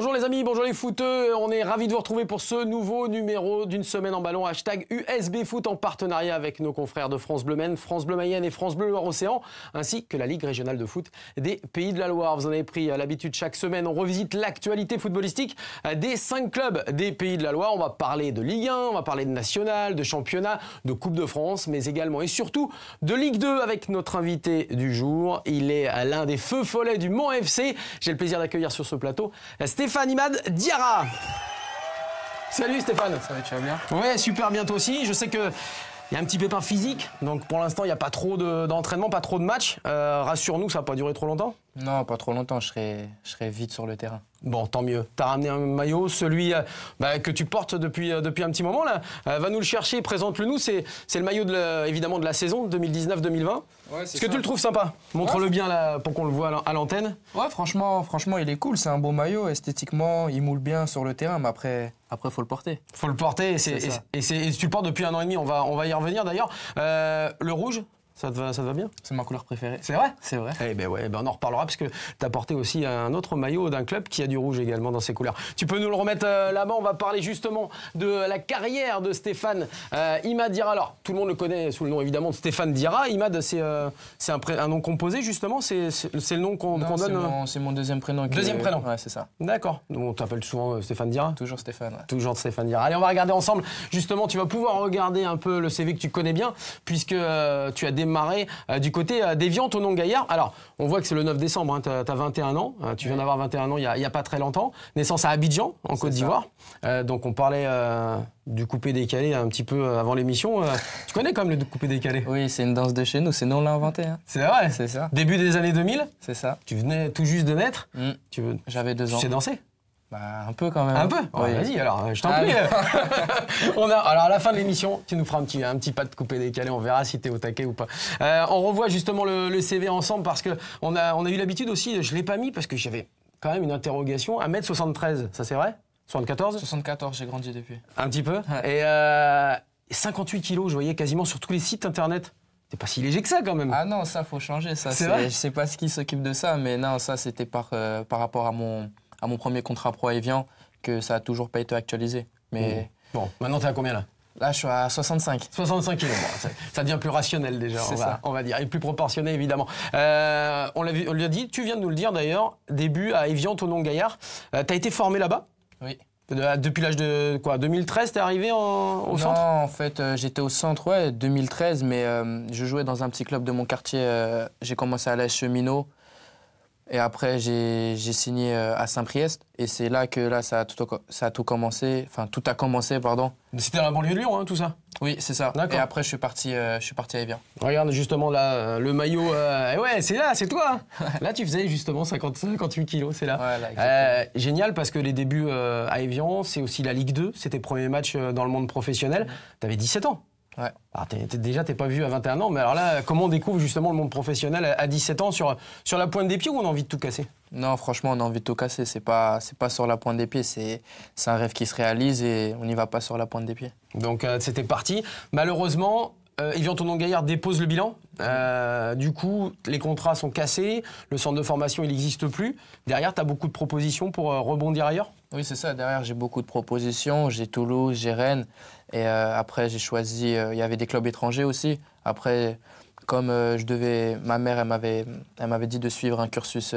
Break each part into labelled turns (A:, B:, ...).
A: Bonjour les amis, bonjour les footeux, on est ravis de vous retrouver pour ce nouveau numéro d'une semaine en ballon, hashtag USB Foot en partenariat avec nos confrères de France Bleu Maine, France Bleu Mayenne et France Bleu Loire-Océan, ainsi que la Ligue régionale de foot des Pays de la Loire. Vous en avez pris euh, l'habitude chaque semaine, on revisite l'actualité footballistique euh, des cinq clubs des Pays de la Loire. On va parler de Ligue 1, on va parler de National, de Championnat, de Coupe de France, mais également et surtout de Ligue 2 avec notre invité du jour. Il est euh, l'un des feux follets du Mont FC. J'ai le plaisir d'accueillir sur ce plateau Stéphane Stéphane Imad Diarra. Salut Stéphane. Ça va, tu vas bien Ouais, super, bientôt aussi. Je sais que il y a un petit pépin physique, donc pour l'instant, il n'y a pas trop d'entraînement, pas trop de matchs. Euh, rassure-nous, ça va pas durer trop longtemps Non, pas trop longtemps, je serai, je serai vite sur le terrain. Bon, tant mieux. T'as ramené un maillot, celui euh, bah, que tu portes depuis, euh, depuis un petit moment. Là. Euh, va nous le chercher, présente-le nous. C'est le maillot de évidemment de la saison
B: 2019-2020.
A: Est-ce que tu le trouves sympa
B: Montre-le bien là, pour qu'on le voit à l'antenne. Ouais, franchement, franchement, il est cool. C'est un beau maillot. Esthétiquement, il moule bien sur le terrain, mais après, après, faut le porter. Faut le porter. Et,
A: tu le portes depuis un an et demi. On va, on va y revenir d'ailleurs. le rouge, ça te, va, ça va bien C'est ma couleur préférée. C'est vrai C'est vrai. Eh ben ouais, ben on en reparlera parce que tu as porté aussi un autre maillot d'un club qui a du rouge également dans ses couleurs. Tu peux nous le remettre euh, là-bas, on va parler justement de la carrière de Stéphane euh, Imadira. Dira. Alors, tout le monde le connaît sous le nom évidemment de Stéphane Dira. Imad, c'est euh, un, nom composé justement C'est le nom qu'on donne
B: C'est mon deuxième prénom. Deuxième prénom
A: Ouais, c'est ça. D'accord. On t'appelle souvent Stéphane Dira Toujours Stéphane. Toujours Stéphane Dira. Allez, on va regarder ensemble. Justement, tu vas pouvoir regarder un peu le CV que tu connais bien puisque tu as démarré euh, du côté euh, au nom Gaillard. Alors, on voit que c'est le 9 décembre, hein, t'as tu as, 21 ans, hein, tu viens d'avoir 21 ans il n'y a, pas très longtemps, naissance à Abidjan, en Côte d'Ivoire. Euh, donc on parlait du coupé décalé un petit peu avant l'émission. tu connais quand même le
B: coupé décalé Oui, c'est une danse de chez nous, c'est nous on hein. C'est vrai C'est ça. Début des années 2000 C'est ça. Tu venais tout juste de naître. Mmh. Tu veux. J'avais deux ans. Tu sais danser bah, un peu quand même. Un peu ouais, Vas-y, alors, euh, je t'en prie.
A: on a, alors, à la fin de l'émission, tu nous feras un petit, un petit pas de coupé décalé, on verra si tu es au taquet ou pas. Euh, on revoit justement le, CV ensemble parce que on a, on a eu l'habitude aussi, je ne l'ai pas mis parce que j'avais quand même une interrogation. 1m73, ça c'est vrai 74
B: 74, j'ai grandi depuis.
A: Un petit peu Et 58 euh, kilos, je voyais quasiment sur tous les sites internet. T'es pas si léger que ça quand même. Ah non, ça faut changer ça. C'est vrai. Je sais
B: pas ce qui s'occupe de ça, mais non, ça c'était par par rapport à mon à mon premier contrat pro à Evian que ça a toujours pas été actualisé. Mais mmh. Bon, maintenant, tu à combien là Là, je suis à 65. 65 kilos.
A: ça devient plus rationnel déjà, on va, on va, dire. Et plus proportionné, évidemment. Euh, on, vu, lui a dit, tu viens de nous le dire d'ailleurs, début à Evian, ton nom Gaillard. Euh, tu as été formé là-bas Oui. depuis
B: l'âge de quoi 2013, t'es arrivé au centre Non, en fait, euh, j'étais au centre, ouais, 2013, mais je jouais dans un petit club de mon quartier. J'ai commencé à la cheminot et après, j'ai signé euh, à Saint-Priest. Et c'est là que là, ça a tout, ça a tout commencé. Enfin, tout a commencé, pardon.
A: C'était dans la banlieue de Lyon, hein, tout ça Oui, c'est ça. Et après, je suis parti, euh, je suis parti à Evian. Regarde justement là, euh, le maillot. ouais, c'est là, c'est toi. Hein. là, tu faisais justement 58 kilos, c'est là. génial, parce que les débuts à Evian, c'est aussi la Ligue 2. C'était premier match dans le monde professionnel. Mm. Tu avais 17 ans. Ouais. Ah, déjà, t'es
B: pas vu à 21
A: ans, mais alors là, comment on découvre justement le monde professionnel à, 17 ans sur, la pointe des pieds ou on a
B: envie de tout casser Non, franchement, on a envie de tout casser. C'est pas, c'est pas sur la pointe des pieds, c'est, un rêve qui se réalise et on n'y va pas sur la pointe des pieds.
A: Donc, euh, c'était parti. Malheureusement, euh, Evian Gaillard dépose le bilan. Euh, du coup, les contrats sont cassés, le centre de formation
B: il n'existe plus. Derrière, tu as beaucoup de propositions pour euh, rebondir ailleurs Oui, c'est ça. Derrière, j'ai beaucoup de propositions. J'ai Toulouse, j'ai Rennes. Et euh, après, j'ai choisi. Euh, il y avait des clubs étrangers aussi. Après, comme euh, je devais. Ma mère, elle m'avait, elle m'avait dit de suivre un cursus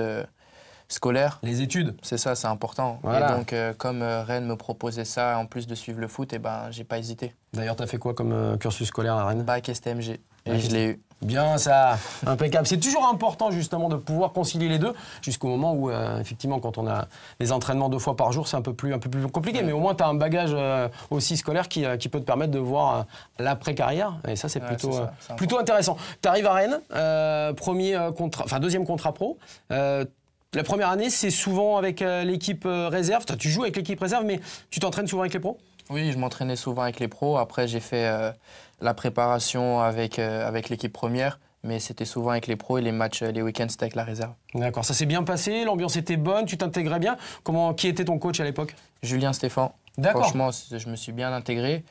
B: scolaire. Les études. C'est ça, c'est important. Et donc, comme Rennes me proposait ça, en plus de suivre le foot, et eh ben, j'ai pas hésité. D'ailleurs, tu as fait quoi comme cursus scolaire à Rennes Bac
A: STMG. Et je l'ai eu. Bien ça, impeccable. C'est toujours important justement de pouvoir concilier les deux jusqu'au moment où euh, effectivement quand on a les entraînements deux fois par jour c'est un peu plus un peu plus compliqué mais au moins tu as un bagage euh, aussi scolaire qui, euh, qui, peut te permettre de voir l'après-carrière et ça c'est plutôt, plutôt intéressant. Tu arrives à Rennes, premier enfin deuxième contrat pro. la première année c'est souvent avec l'équipe réserve, tu joues avec l'équipe réserve mais tu t'entraînes
B: souvent avec les pros oui, je m'entraînais souvent avec les pros. Après, j'ai fait euh, la préparation avec, euh, avec l'équipe première. Mais c'était souvent avec les pros et les matchs, euh, les week-ends, c'était avec la réserve.
C: D'accord,
A: ça
B: s'est bien passé, l'ambiance était bonne, tu t'intégrais bien. Comment, qui était ton coach à l'époque Julien Stéphane. D'accord. Franchement, je me suis bien intégré.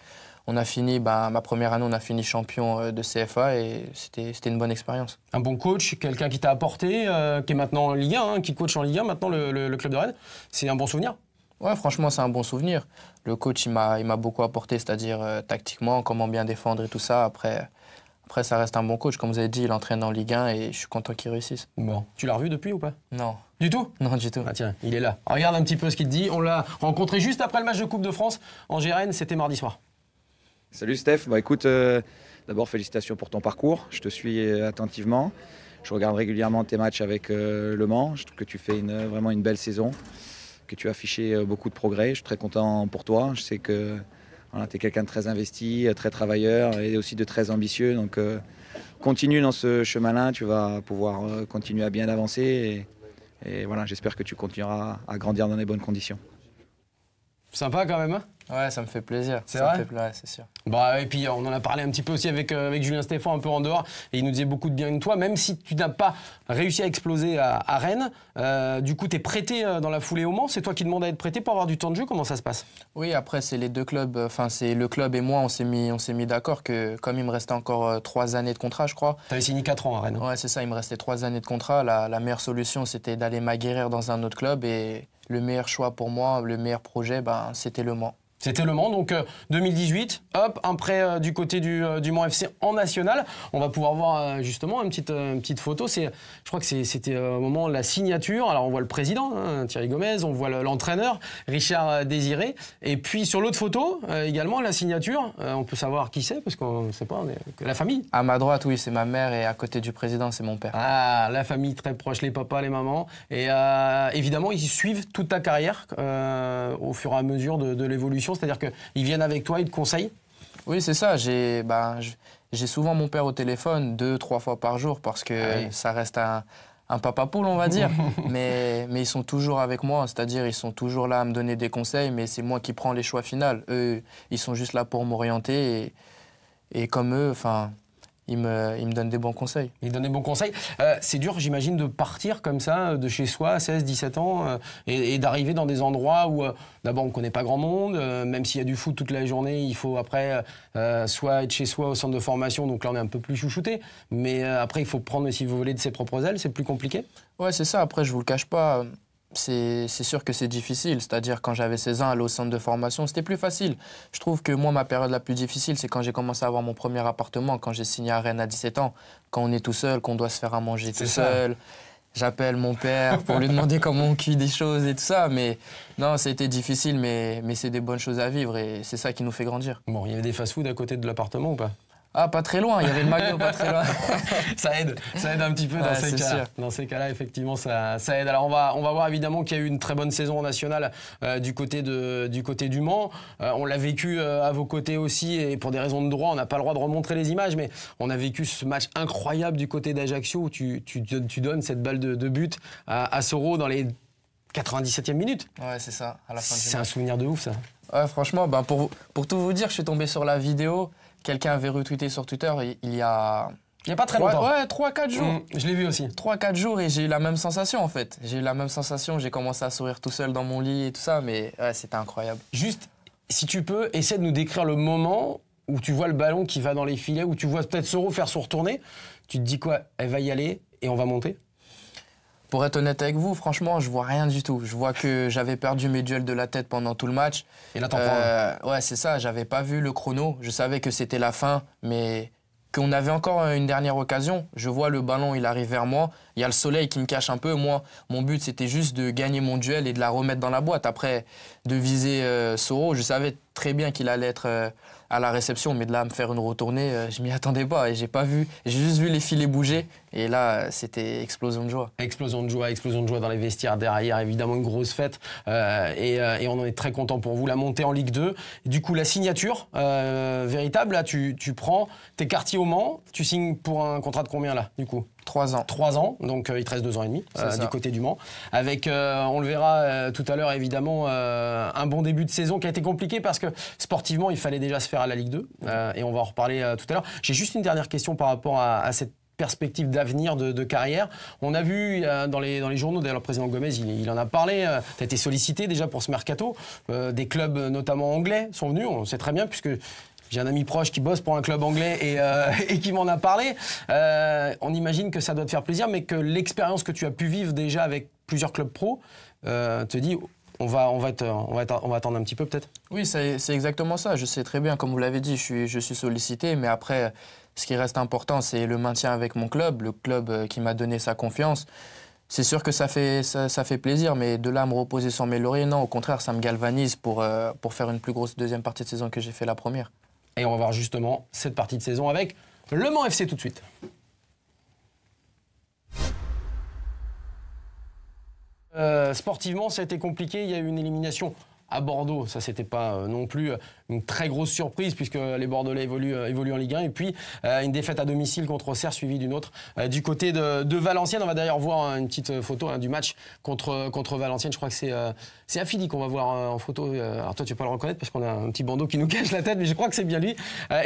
B: On a fini, bah, ma première année, on a fini champion de CFA et c'était une bonne expérience.
A: Un bon coach, quelqu'un qui t'a apporté, qui est maintenant en Ligue
B: 1, hein, qui coach en Ligue 1 maintenant le club de Rennes. C'est un bon souvenir Ouais, franchement, c'est un bon souvenir. Le coach, il m'a beaucoup apporté, c'est-à-dire euh, tactiquement, comment bien défendre et tout ça. Après, après, ça reste un bon coach. Comme vous avez dit, il entraîne en Ligue 1 et je suis content qu'il réussisse. Bon. Tu l'as revu depuis ou pas Non. Du tout Non, du tout. Ah tiens, il
D: est là.
A: Ah, regarde un petit peu ce qu'il te dit. On l'a rencontré juste après le match de Coupe de France en GRN, c'était mardi soir.
D: Salut Steph. Bah écoute, euh, d'abord félicitations pour ton parcours. Je te suis euh, attentivement. Je regarde régulièrement tes matchs avec Le Mans. Je trouve que tu fais une, vraiment une belle saison que tu as affiché euh, beaucoup de progrès. Je suis très content pour toi. Je sais que tu es quelqu'un de très investi, euh, très travailleur et aussi de très ambitieux. Donc euh, continue dans ce chemin-là, tu vas pouvoir continuer à bien avancer. Et, et voilà, j'espère que tu continueras à grandir dans les bonnes conditions.
B: Sympa quand même, hein Ouais, ça me fait plaisir. C'est vrai c'est sûr.
A: Bah, et puis, on en a parlé un petit peu aussi avec, euh, avec Julien Stéphane, un peu en dehors, et il nous disait beaucoup de bien de toi, même si tu n'as pas réussi à exploser à, Rennes. Euh, du coup, tu es prêté euh, dans la foulée au Mans. C'est toi qui demandes à être prêté pour avoir du temps de jeu. Comment ça se passe
B: Oui, après, c'est les deux clubs, enfin, c'est le club et moi, on s'est mis, on mis d'accord que comme il me restait encore trois années de contrat, je crois. Tu avais signé quatre ans à Rennes. Hein. Ouais, c'est ça, il me restait trois années de contrat. La, meilleure solution, c'était d'aller m'aguerrir dans un autre club et le meilleur choix pour moi, le meilleur projet, ben, c'était le Mans.
A: C'était Le Mans, donc 2018, euh, hop, un prêt euh, du côté du, euh, Mans FC en national. On va pouvoir voir justement une petite, photo. C'est, je crois que c'était au moment la signature. Alors on voit le président, hein, Thierry Gomez, on voit l'entraîneur, Richard Désiré. Et puis sur l'autre photo, également la signature. on peut savoir qui c'est, parce qu'on ne sait pas, la famille. À ma droite, oui, c'est ma mère, et à côté du président, c'est mon père. Ah, la famille très proche, les papas, les mamans. Et évidemment, ils suivent toute ta carrière au fur et à mesure de
B: l'évolution c'est-à-dire qu'ils viennent avec toi, ils te conseillent Oui, c'est ça. Bah, j'ai souvent mon père au téléphone deux, trois fois par jour parce que ah ça reste un, papa poule, on va dire. mais, mais ils sont toujours avec moi, c'est-à-dire ils sont toujours là à me donner des conseils, mais c'est moi qui prends les choix finaux. Eux, ils sont juste là pour m'orienter et, et, comme eux, enfin, il me, donne des bons conseils. Il donne des bons conseils. Euh, c'est dur, j'imagine, de partir comme ça euh,
A: de chez soi à 16, 17 ans euh, et, d'arriver dans des endroits où d'abord on ne connaît pas grand monde, même s'il y a du foot toute la journée, il faut après soit être chez soi au centre de formation, donc là on est
B: un peu plus chouchouté, mais après il faut prendre, si vous voulez, de ses propres ailes, c'est plus compliqué. Ouais, c'est ça. Après, je vous le cache pas c'est sûr que c'est difficile. C'est-à-dire, quand j'avais 16 ans, aller au centre de formation, c'était plus facile. Je trouve que moi, ma période la plus difficile, c'est quand j'ai commencé à avoir mon premier appartement, quand j'ai signé à Rennes à 17 ans, quand on est tout seul, qu'on doit se faire à manger tout seul. J'appelle mon père pour lui demander comment on cuit des choses et tout ça. Mais non, c'était difficile, mais, c'est des bonnes choses à vivre et c'est ça qui nous fait grandir. Bon, il y avait des fast-food à côté de l'appartement ou pas ah, pas très loin, il y avait le magot, pas très loin. ça aide, ça aide un petit peu dans, ces
A: cas-là. effectivement, ça, aide. Alors, on va, on va voir évidemment qu'il y a eu une très bonne saison nationale euh, du, côté du côté du Mans. Euh, on l'a vécu euh, à vos côtés aussi, et pour des raisons de droit, on n'a pas le droit de remontrer les images, mais on a vécu ce match incroyable du côté d'Ajaccio où tu, donnes cette balle de, but
B: à, Soro dans les 97e minutes Ouais, c'est ça, à la fin C'est un souvenir de ouf, ça. franchement, ben, pour, pour tout vous dire, je suis tombé sur la vidéo quelqu'un avait retweeté sur Twitter il y a il n'y a pas très longtemps. Ouais, 3-4 jours. Mm, je l'ai vu aussi. 3-4 jours et j'ai eu la même sensation en fait. J'ai eu la même sensation, j'ai commencé à sourire tout seul dans mon lit et tout ça, mais ouais, c'était incroyable. Juste,
A: si tu peux, essaie de nous décrire le moment où tu vois le ballon qui va dans les filets, où tu vois peut-être Soro
B: faire son retourner Tu te dis quoi Elle va y aller et on va monter pour être honnête avec vous, franchement, je vois rien du tout. Je vois que j'avais perdu mes duels de la tête pendant tout le match. Et là, t'en euh, Ouais, c'est ça. J'avais pas vu le chrono. Je savais que c'était la fin, mais qu'on avait encore une dernière occasion. Je vois le ballon, il arrive vers moi. Il y a le soleil qui me cache un peu. Moi, mon but, c'était juste de gagner mon duel et de la remettre dans la boîte. Après, de viser euh, Soro, je savais très bien qu'il allait être... Euh, à la réception, mais de là à me faire une retournée, euh, je m'y attendais pas et j'ai pas vu. J'ai juste vu les filets bouger et là, c'était explosion de joie. Explosion de joie, explosion
A: de joie dans les vestiaires derrière, évidemment une grosse fête euh, euh, et, on en est très content pour vous. La montée en Ligue 2, du coup la signature véritable, là tu, tu prends tes quartiers au Mans, tu signes pour un contrat de combien là du coup Trois ans. Trois ans, donc euh, il te reste deux ans et demi euh, du côté du Mans. Avec, euh, on le verra tout à l'heure évidemment, un bon début de saison qui a été compliqué parce que sportivement il fallait déjà se faire à la Ligue 2 et on va en reparler tout à l'heure. J'ai juste une dernière question par rapport à, cette perspective d'avenir de, carrière. On a vu dans, les, dans les journaux, d'ailleurs le président Gomez, il, en a parlé, tu as été sollicité déjà pour ce mercato, des clubs notamment anglais sont venus, on sait très bien, puisque j'ai un ami proche qui bosse pour un club anglais et, euh, qui m'en a parlé. Euh, on imagine que ça doit te faire plaisir, mais que l'expérience que tu as pu vivre déjà avec
B: plusieurs clubs pro euh, te dit on va, on, va on, va attendre un petit peu peut-être Oui, c'est exactement ça. Je sais très bien, comme vous l'avez dit, je suis, je suis sollicité, mais après, ce qui reste important, c'est le maintien avec mon club, le club qui m'a donné sa confiance. C'est sûr que ça fait, ça, fait plaisir, mais de là à me reposer sans mes lauriers, non, au contraire, ça me galvanise pour, pour faire une plus grosse deuxième partie de saison que j'ai fait la première. Et on va voir justement cette partie de saison avec Le
A: Mans FC tout de suite. Euh, sportivement, ça a été compliqué. Il y a eu une élimination à Bordeaux. Ça, c'était pas euh, non plus euh, une très grosse surprise puisque les Bordelais évoluent, euh, évoluent en Ligue 1. Et puis euh, une défaite à domicile contre Auxerre suivie d'une autre euh, du côté de, Valenciennes. On va d'ailleurs voir hein, une petite photo hein, du match contre, contre Valenciennes. Je crois que c'est c'est Affili qu'on va voir en photo. Alors toi, tu peux pas le reconnaître parce qu'on a un petit bandeau qui nous cache la tête, mais je crois que c'est bien lui.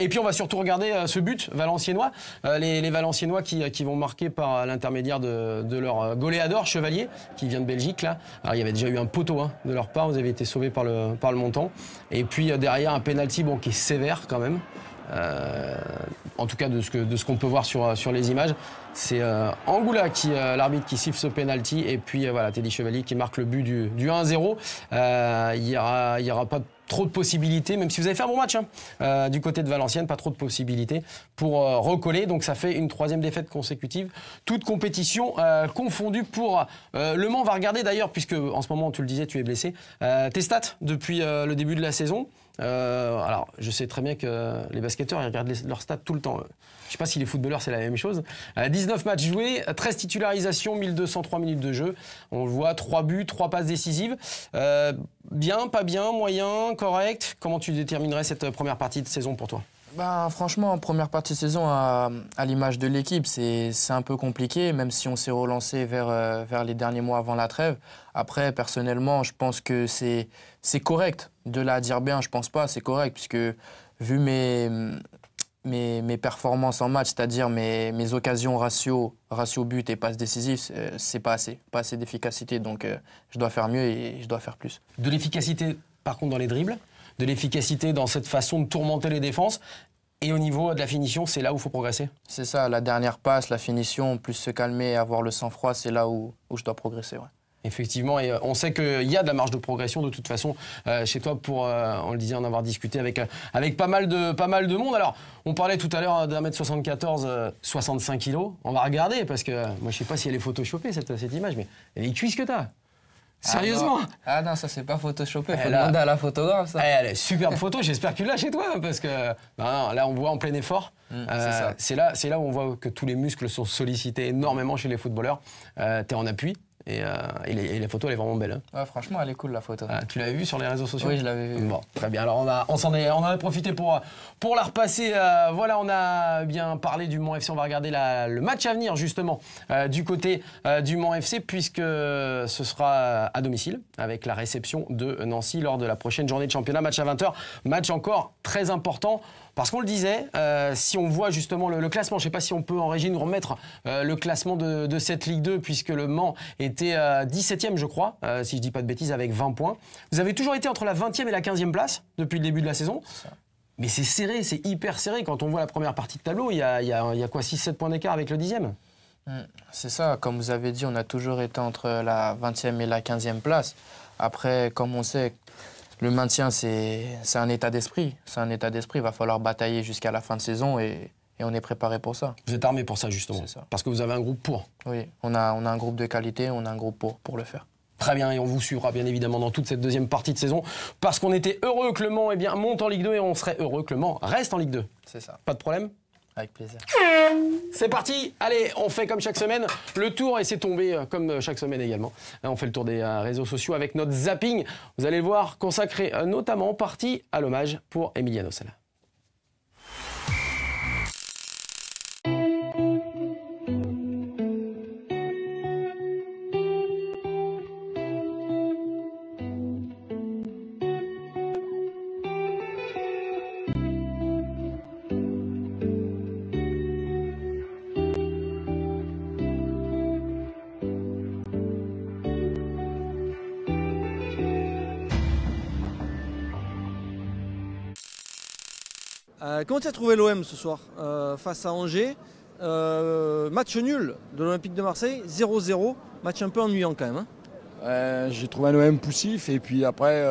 A: et puis on va surtout regarder ce but valenciennois, les, les Valenciennois qui, qui, vont marquer par l'intermédiaire de, de, leur goléador Chevalier, qui vient de Belgique là. Alors il y avait déjà eu un poteau hein, de leur part, vous avez été sauvés par le, par le montant. Et puis derrière un penalty bon, qui est sévère quand même. Euh, en tout cas de ce que, de ce qu'on peut voir sur, euh, sur les images. C'est euh, Angoula qui euh, l'arbitre qui siffle ce penalty et puis voilà Teddy Chevalier qui marque le but du, 1-0. Il n'y aura, y aura pas trop de possibilités, même si vous avez fait un bon match hein. du côté de Valenciennes, pas trop de possibilités pour recoller. Donc ça fait une troisième défaite consécutive, toute compétition confondue pour Le Mans. On va regarder d'ailleurs, puisque en ce moment tu le disais, tu es blessé. tes stats depuis le début de la saison. Euh, alors, je sais très bien que les basketteurs, ils regardent leur leurs stats tout le temps. Je ne sais pas si les footballeurs, c'est la même chose. 19 euh, matchs joués, 13 titularisations, 1203 minutes de jeu. On le voit, 3 buts, 3 passes décisives. Euh, bien, pas bien, moyen, correct. Comment tu déterminerais cette première partie de saison pour toi
B: ben, franchement, première partie de saison, à, l'image de l'équipe, c'est un peu compliqué, même si on s'est relancé vers, euh, vers les derniers mois avant la trêve. Après, personnellement, je pense que c'est correct. De la dire bien, je pense pas, c'est correct, puisque vu mes, mes, performances en match, c'est-à-dire mes, mes, occasions ratio, ratio but et passes décisif, c'est pas assez, pas assez d'efficacité. Donc, euh, je dois faire mieux et je dois faire plus.
A: De l'efficacité,
B: par contre, dans les dribbles de l'efficacité dans cette façon de tourmenter les défenses. Et au niveau de la finition, c'est là où il faut progresser C'est ça, la dernière passe, la finition, plus se calmer, avoir le sang-froid, c'est là où, je dois progresser. Ouais.
A: Effectivement, et euh, on sait qu'il y a de la marge de progression de toute façon euh, chez toi pour, euh, on le disait, en avoir discuté avec, avec pas, mal de, pas mal de monde. Alors, on parlait tout à l'heure d'un mètre 74, 65 kilos. On va regarder parce que moi je sais pas si elle est photoshopée cette, cette image, mais les
B: cuisses que tu as ah Sérieusement ah, non, ça c'est pas photoshopé, faut elle eh demander à
A: la photographe ça. Eh, elle, est superbe photo, j'espère que tu l'as chez toi parce que bah là on voit en plein effort. Mm, euh, c'est là, où on voit que tous les muscles sont sollicités énormément chez les footballeurs. Euh, tu es en appui, euh, et, les, la photo, elle est vraiment belle.
B: Hein. franchement, elle est cool la photo. Ah,
A: tu l'avais vue sur les réseaux sociaux Oui, je l'avais vue. très bien. Alors, on, s'en on en a profité pour, pour la repasser. Euh, voilà, on a bien parlé du mont FC. On va regarder le match à venir, justement, euh, du côté du mont FC, puisque ce sera à domicile, avec la réception de Nancy lors de la prochaine journée de championnat. Match à 20h. Match encore très important. Parce qu'on le disait, euh, si on voit justement le, classement, je ne sais pas si on peut en régime remettre euh, le classement de, cette Ligue 2, puisque le Mans était 17e, euh, je crois, si je ne dis pas de bêtises, avec 20 points. Vous avez toujours été entre la 20e et la 15e place depuis le début de la saison. Mais c'est serré, c'est hyper serré. Quand on voit la première partie de tableau, il y a,
B: quoi 6-7 points d'écart avec le 10e hmm, C'est ça, comme vous avez dit, on a toujours été entre la 20e et la 15e place. Après, comme on sait, le maintien, c'est un état d'esprit. C'est un état d'esprit. Il va falloir batailler jusqu'à la fin de saison et, on est préparé pour ça. Vous êtes armé pour ça, justement. Ça. Parce que vous avez un groupe pour. Oui, on a, on a un groupe de qualité, on a un groupe pour,
A: pour le faire. Très bien, et on vous suivra bien évidemment dans toute cette deuxième partie de saison, parce qu'on était heureux que Le Mans eh bien, monte en Ligue 2 et on serait heureux que Le Mans reste en Ligue 2. C'est ça. Pas de problème avec plaisir. C'est parti Allez, on fait comme chaque semaine le tour et c'est tombé euh, comme euh, chaque semaine également. Euh, on fait le tour des réseaux sociaux avec notre zapping. Vous allez le voir consacré notamment partie à l'hommage pour Emiliano Sala.
B: Euh, comment tu as trouvé l'OM ce soir euh, face à Angers euh, Match nul de l'Olympique de Marseille, 0-0, match un peu ennuyant quand
A: même. Hein. J'ai trouvé un OM poussif et puis après,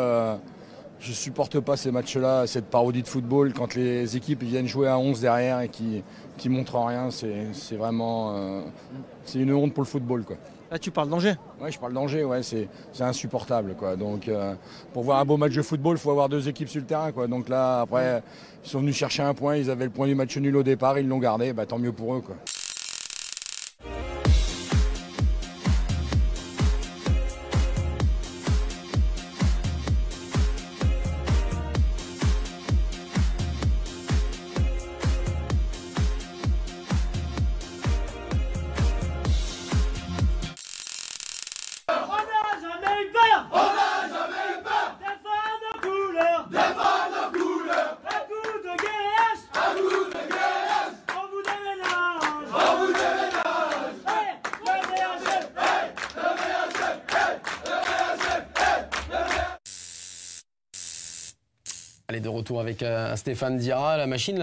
A: je supporte pas ces matchs-là, cette parodie de football quand les équipes viennent jouer à 11 derrière et qui, ne montrent rien. C'est vraiment c'est une honte pour le football. quoi.
D: Là, tu parles danger. Oui, je
A: parle danger. ouais, c'est insupportable. Quoi. Donc, euh, pour voir un beau match de football, il faut avoir deux équipes sur le
B: terrain. Quoi. Donc là, après, ils sont venus chercher un point, ils avaient le point du match nul au départ, ils l'ont gardé, bah, tant mieux pour eux. Quoi.
A: Aller de retour avec euh, Stéphane Dira, la machine,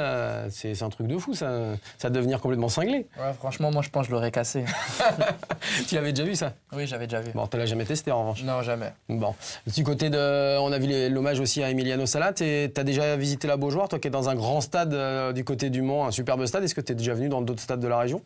A: c'est un truc de fou, ça, ça va devenir
B: complètement cinglé. franchement, moi je pense que je l'aurais cassé.
A: tu l'avais déjà vu ça Oui, j'avais déjà vu. Bon, tu l'as jamais testé en revanche Non, jamais. Bon. petit côté de. On a vu l'hommage aussi à Emiliano Salat. Tu as déjà visité la Beaujoire, toi qui es dans un grand stade euh, du côté du Mans, un superbe stade. Est-ce que tu es déjà venu dans
B: d'autres stades de la région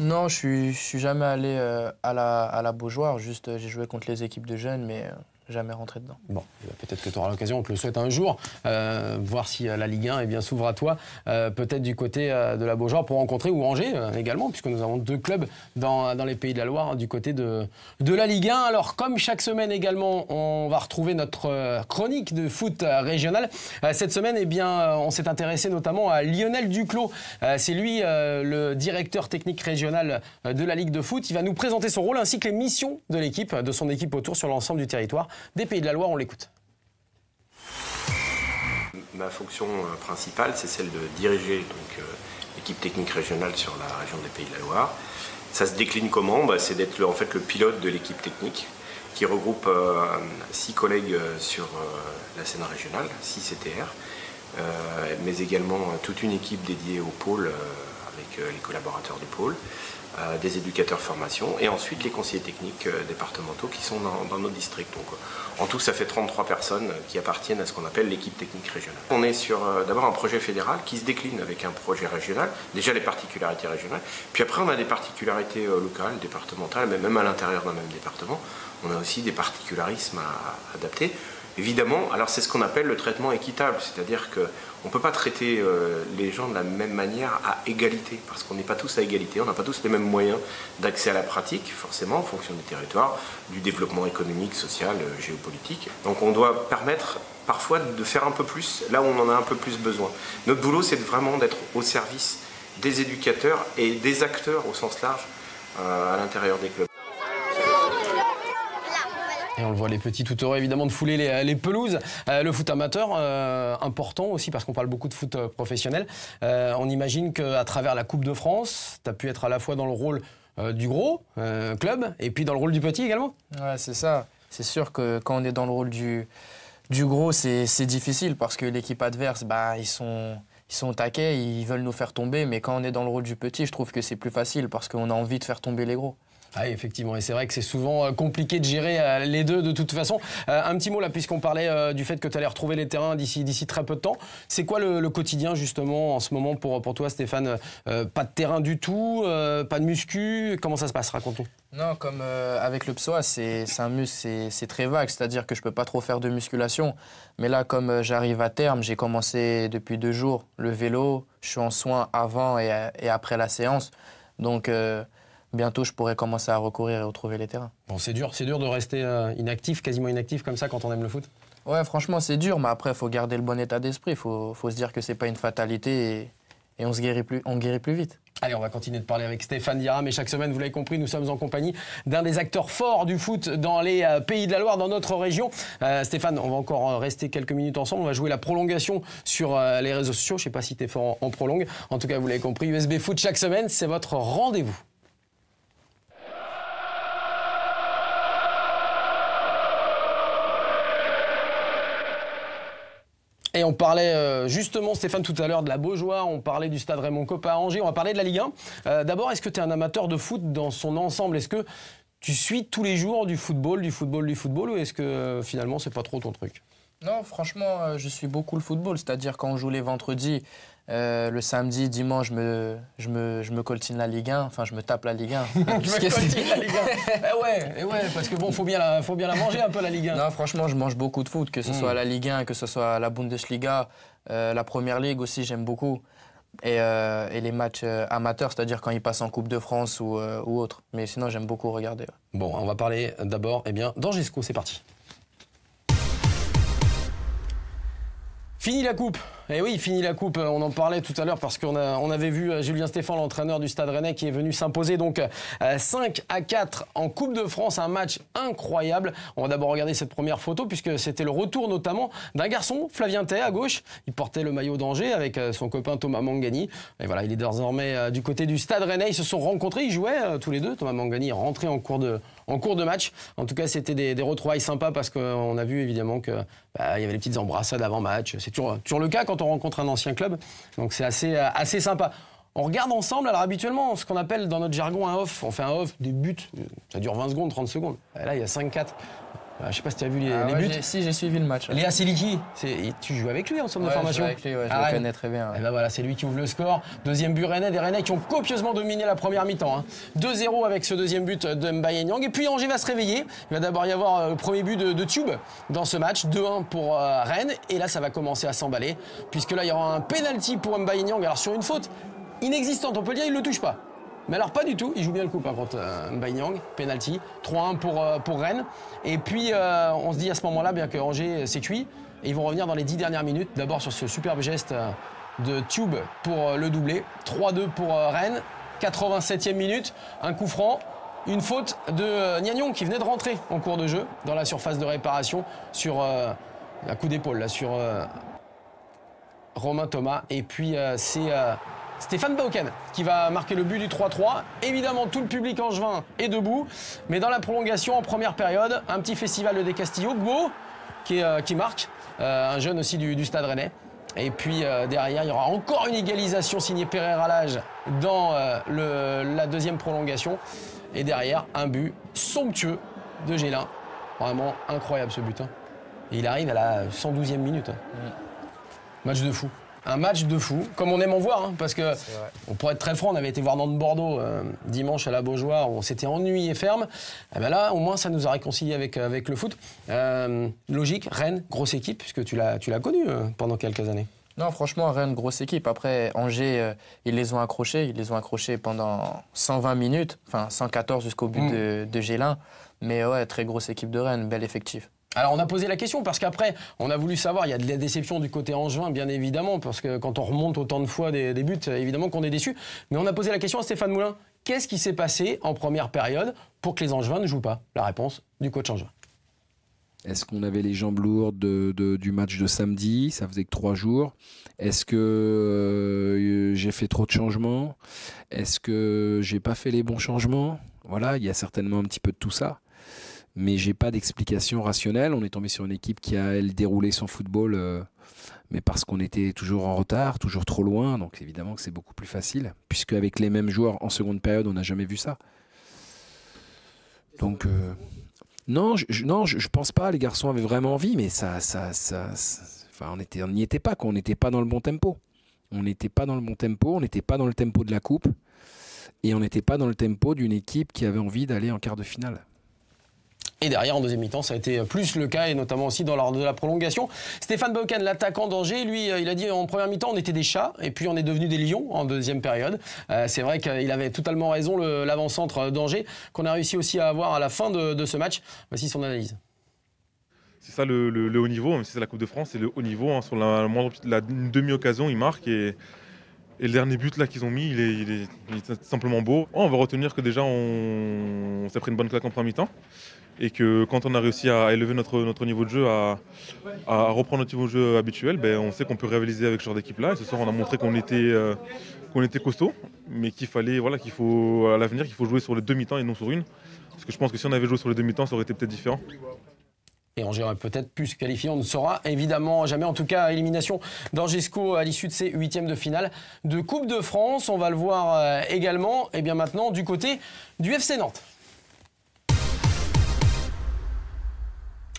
B: non, je suis, suis jamais allé euh, à, la, à la Beaujoire, juste j'ai joué contre les équipes de jeunes, mais jamais rentré dedans. Bon, eh ben, peut-être que tu auras l'occasion, on te le souhaite un jour,
A: euh, voir si euh, la Ligue 1 eh bien, s'ouvre à toi, euh, peut-être du côté de la Beaujoire pour rencontrer ou Angers également, puisque nous avons deux clubs dans, les pays de la Loire, hein, du côté de, la Ligue 1. Alors, comme chaque semaine également, on va retrouver notre chronique de foot régional. cette semaine, eh bien, on s'est intéressé notamment à Lionel Duclos. C'est lui le directeur technique régional de la Ligue de foot. Il va nous présenter son rôle ainsi que les missions de l'équipe, de son équipe autour sur l'ensemble du territoire des Pays de la Loire. On l'écoute.
D: Ma fonction euh, principale, c'est celle de diriger donc, euh, l'équipe technique régionale sur la région des Pays de la Loire. Ça se décline comment bah, C'est d'être en fait le pilote de l'équipe technique qui regroupe euh, six collègues sur la scène régionale, six CTR, mais également toute une équipe dédiée au pôle avec les collaborateurs du pôle des éducateurs formation et ensuite les conseillers techniques euh, départementaux qui sont dans, nos districts. Euh, en tout, ça fait 33 personnes qui appartiennent à ce qu'on appelle l'équipe technique régionale. On est sur euh, d'abord un projet fédéral qui se décline avec un projet régional, déjà les particularités régionales, puis après on a des particularités locales, départementales, mais même à l'intérieur d'un même département, on a aussi des particularismes à adapter. Évidemment, alors c'est ce qu'on appelle le traitement équitable, c'est-à-dire qu'on ne peut pas traiter euh, les gens de la même manière à égalité, parce qu'on n'est pas tous à égalité, on n'a pas tous les mêmes moyens d'accès à la pratique, forcément, en fonction du territoire, du développement économique, social, euh, géopolitique. Donc on doit permettre parfois de faire un peu plus là où on en a un peu plus besoin. Notre boulot, c'est vraiment d'être au service des éducateurs et des acteurs au sens large euh, à l'intérieur des clubs
A: on le voit, les petits tout heureux évidemment de fouler les, pelouses. Euh, le foot amateur, euh, important aussi parce qu'on parle beaucoup de foot euh, professionnel. on imagine qu'à travers la Coupe de
B: France, tu as pu être à la fois dans le rôle du gros club et puis dans le rôle du petit également. Ouais, c'est ça. C'est sûr que quand on est dans le rôle du, gros, c'est difficile parce que l'équipe adverse, bah, ils sont ils sont taqués, ils veulent nous faire tomber, mais quand on est dans le rôle du petit, je trouve que c'est plus facile parce qu'on a envie de faire tomber les gros.
A: Ah, effectivement, et c'est vrai que c'est souvent euh, compliqué de gérer euh, les deux de toute façon. Euh, un petit mot là, puisqu'on parlait du fait que tu allais retrouver les terrains d'ici d'ici très peu de temps. C'est quoi le, quotidien justement en ce moment pour, toi, Stéphane Pas de terrain du tout, pas de muscu. Comment ça se passe Raconte-nous.
B: Non, comme avec le PSOA, c'est un muscle, c'est très vague, c'est-à-dire que je ne peux pas trop faire de musculation. Mais là, comme j'arrive à terme, j'ai commencé depuis deux jours le vélo. Je suis en soins avant et, et après la séance, donc bientôt je pourrais commencer à recourir et retrouver les terrains. Bon, c'est dur, c'est dur de rester euh, inactif, quasiment inactif comme ça quand on aime le foot Ouais, franchement, c'est dur, mais après, il faut garder le bon état d'esprit. Il faut, faut, se dire que c'est pas une fatalité et, on, se guérit plus, on guérit plus vite. Allez,
A: on va continuer de parler avec Stéphane Diarra, mais chaque semaine, vous l'avez compris, nous sommes en compagnie d'un des acteurs forts du foot dans les euh, pays de la Loire, dans notre région. Euh, Stéphane, on va encore rester quelques minutes ensemble. On va jouer la prolongation sur les réseaux sociaux. Je ne sais pas si tu es fort en prolongue. En tout cas, vous l'avez compris, USB Foot chaque semaine, c'est votre rendez-vous. Et on parlait euh, justement, Stéphane, tout à l'heure de la Beaujoire, on parlait du stade Raymond Copa à Angers, on va parler de la Ligue 1. Euh, d'abord, est-ce que tu es un amateur de foot dans son ensemble Est-ce que tu suis tous les jours du football, du football, du football, ou est-ce que euh, finalement, c'est pas trop ton truc
B: non, franchement, je suis beaucoup le football. C'est-à-dire, quand on joue les vendredis, euh, le samedi, dimanche, je me, je, me, coltine la Ligue 1. Enfin, je me tape la Ligue 1. je me coltine la Ligue 1. eh ouais, eh ouais, parce que bon, faut bien, la, faut bien la manger un peu, la Ligue 1. franchement, je mange beaucoup de foot, que ce mm. soit la Ligue 1, que ce soit la Bundesliga, euh, la Première Ligue aussi, j'aime beaucoup. Et, euh, les matchs amateurs, c'est-à-dire quand ils passent en Coupe de France ou, autre. Mais sinon, j'aime beaucoup regarder. Bon, on va parler d'abord eh bien, c'est parti.
A: Fini la coupe et eh oui, il finit la coupe. Euh, on en parlait tout à l'heure parce qu'on avait vu euh, Julien Stéphane, l'entraîneur du Stade Rennais, qui est venu s'imposer donc 5 euh, à 4 en Coupe de France. Un match incroyable. On va d'abord regarder cette première photo puisque c'était le retour notamment d'un garçon, Flavien Tay, à gauche. Il portait le maillot d'Angers avec son copain Thomas Mangani. Et voilà, il est désormais du côté du Stade Rennais. Ils se sont rencontrés, ils jouaient tous les deux. Thomas Mangani est rentré en cours de, match. En tout cas, c'était des, retrouvailles sympas parce qu'on a vu évidemment qu'il bah, y avait les petites embrassades avant match. C'est toujours, toujours le cas quand on rencontre un ancien club. Donc c'est assez, euh, assez sympa. On regarde ensemble, alors habituellement, ce qu'on appelle dans notre jargon un off. On fait un off des buts, ça dure 20 secondes, 30 secondes. Et là, il y a 5-4. Bah, je sais pas si tu as vu les, ah buts.
B: Si, j'ai suivi le match. Léa
A: Seliki, tu joues avec lui en somme de formation je avec lui, je le ah connais très bien. Et eh là ben voilà, c'est lui qui ouvre le score. Deuxième but Rennes. des Rennais qui ont copieusement dominé la première mi-temps. 2-0 hein. avec ce deuxième but de Mbaye Nyang. Et puis Angers va se réveiller. Il va d'abord y avoir euh, le premier but de, Tube dans ce match. 2-1 pour euh, Rennes. Et là, ça va commencer à s'emballer. Puisque là, il y aura un penalty pour Mbaye Nyang. Alors sur une faute inexistante, on peut dire, il ne le touche pas. Mais alors pas du tout, il joue bien le coup par contre, euh, Nyang, penalty, 3-1 pour, euh, pour Rennes. Et puis euh, on se dit à ce moment-là bien que Angers s'est cuit, ils vont revenir dans les 10 dernières minutes, d'abord sur ce superbe geste euh, de Tube pour le doubler. 3-2 pour Rennes, 87e minute, un coup franc, une faute de Yong qui venait de rentrer en cours de jeu dans la surface de réparation sur un coup d'épaule là sur Romain Thomas et puis c'est Stéphane Bauken qui va marquer le but du 3-3. Évidemment, tout le public juin est debout. Mais dans la prolongation, en première période, un petit festival de Castillo. Gbo euh, qui, marque, euh, un jeune aussi du, Stade Rennais. Et puis euh, derrière, il y aura encore une égalisation signée Pereira l'âge dans la deuxième prolongation. Et derrière, un but somptueux de Gélin. Vraiment incroyable ce but. Hein. Et il arrive à la 112e minute. Hein. Mm. Match de fou un match de fou, comme on aime en voir, hein, parce que on pourrait être très franc, on avait été voir Nantes Bordeaux euh, dimanche à la Beaujoire, on s'était ennuyé ferme. Et eh ben là, au moins, ça nous a réconcilié avec, euh, avec le foot. Euh, logique, Rennes, grosse équipe, puisque tu l'as connue pendant quelques années.
B: Non, franchement, Rennes, grosse équipe. Après, Angers, ils les ont accrochés, ils les ont accrochés pendant 120 minutes, enfin 114 jusqu'au but mm. de, de Gélin. Mais ouais, très grosse équipe de Rennes, bel effectif.
A: Alors on a posé la question parce qu'après, on a voulu savoir, il y a de la déception du côté angevin, bien évidemment, parce que quand on remonte autant de fois des, buts, évidemment qu'on est déçu. Mais on a posé la question à Stéphane Moulin. Qu'est-ce qui s'est passé en première période pour que les angevins ne jouent pas La réponse du coach angevin.
B: Est-ce qu'on avait les jambes lourdes du match de samedi Ça faisait que trois jours. Est-ce que euh, j'ai fait trop de changements Est-ce que j'ai pas fait les bons changements Voilà, il y a certainement un petit peu de tout ça mais j'ai pas d'explication rationnelle. On est tombé sur une équipe qui a, elle, déroulé son football, euh, mais parce qu'on était toujours en retard, toujours trop loin. Donc évidemment que c'est beaucoup plus facile, puisque avec les mêmes joueurs en seconde période, on n'a jamais vu ça. Donc euh, non, je, non, je, pense pas. Les garçons avaient vraiment envie, mais ça, ça, ça, on n'y était pas, on n'était pas dans le bon tempo. On n'était pas dans le bon tempo. On n'était pas dans le tempo de la coupe. Et on n'était pas dans le tempo d'une équipe qui avait envie d'aller en quart de finale. Et
A: derrière, en deuxième mi-temps, ça a été plus le cas, et notamment aussi dans l'ordre de la prolongation. Stéphane Bocan, l'attaquant d'Angers, lui, euh, il a dit en première mi-temps, on était des chats, et puis on est devenu des lions en deuxième période. Euh, c'est vrai qu'il avait totalement raison, l'avant-centre d'Angers, qu'on a réussi aussi à avoir à la fin de, ce match. Voici
B: son analyse.
D: C'est ça le, haut niveau, même si c'est la Coupe de France, c'est le haut niveau. Hein, sur la,
B: la demi-occasion, il marque et, le dernier but qu'ils ont mis, il est, simplement beau. Oh, on va retenir que déjà, on s'est pris une bonne claque en première mi-temps et que quand on a réussi à élever notre, notre niveau de jeu, à, reprendre notre niveau de jeu habituel, ben, on sait qu'on peut réaliser avec ce genre d'équipe-là. Et ce soir, on a montré qu'on était, euh, qu'on était costaud, mais qu'il fallait,
D: voilà, qu'il faut, à l'avenir, qu'il faut jouer sur les demi temps et non sur une. Parce que je pense que si on avait joué sur les demi temps ça aurait été peut-être différent.
A: Et on aurait peut-être pu se qualifier, on ne saura évidemment jamais. En tout cas, élimination d'Angesco à l'issue de ses huitièmes de finale de Coupe de France. On va le voir euh, également, et eh bien maintenant, du côté du FC Nantes.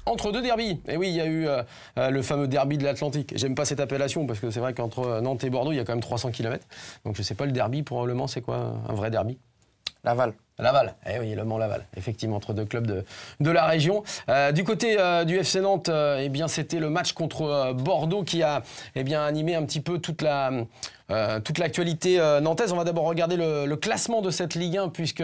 A: entre deux derbys. Et oui, il y a eu euh, euh, le fameux derby de l'Atlantique. J'aime pas cette appellation parce que c'est vrai qu'entre euh, Nantes et Bordeaux, il y a quand même 300 km. Donc je sais pas, le derby, probablement, c'est quoi un vrai derby Laval. Laval, eh oui, le Mans Laval, effectivement, entre deux clubs de, la région. du côté du FC Nantes, eh bien, c'était le match contre Bordeaux qui a eh bien, animé un petit peu toute la, euh, toute l'actualité euh, nantaise. On va d'abord regarder le, classement de cette Ligue 1, puisque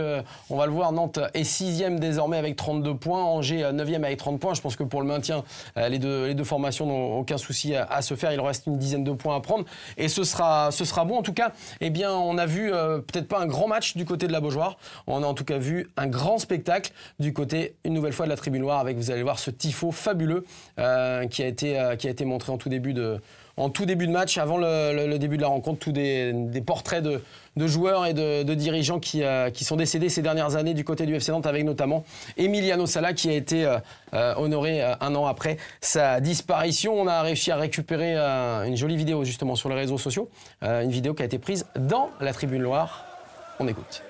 A: on va le voir, Nantes est 6 désormais avec 32 points, Angers 9e euh, avec 30 points. Je pense que pour le maintien, les, deux, formations n'ont aucun souci à, se faire. Il reste une dizaine de points à prendre, et ce sera, ce sera bon. En tout cas, eh bien, on a vu peut-être pas un grand match du côté de la Beaujoire, on a en tout cas vu un grand spectacle du côté, une nouvelle fois, de la Tribune Noire, avec, vous allez voir, ce tifo fabuleux qui, a été, qui a été montré en tout début de en tout début de match, avant le, début de la rencontre, tous des, portraits de, joueurs et de, dirigeants euh, qui, sont décédés ces dernières années du côté du FC Nantes, avec notamment Emiliano Sala qui a été euh, euh, honoré un an après sa disparition. On a réussi à récupérer une jolie vidéo justement sur les réseaux sociaux, une vidéo qui a été prise dans la Tribune Loire. On écoute.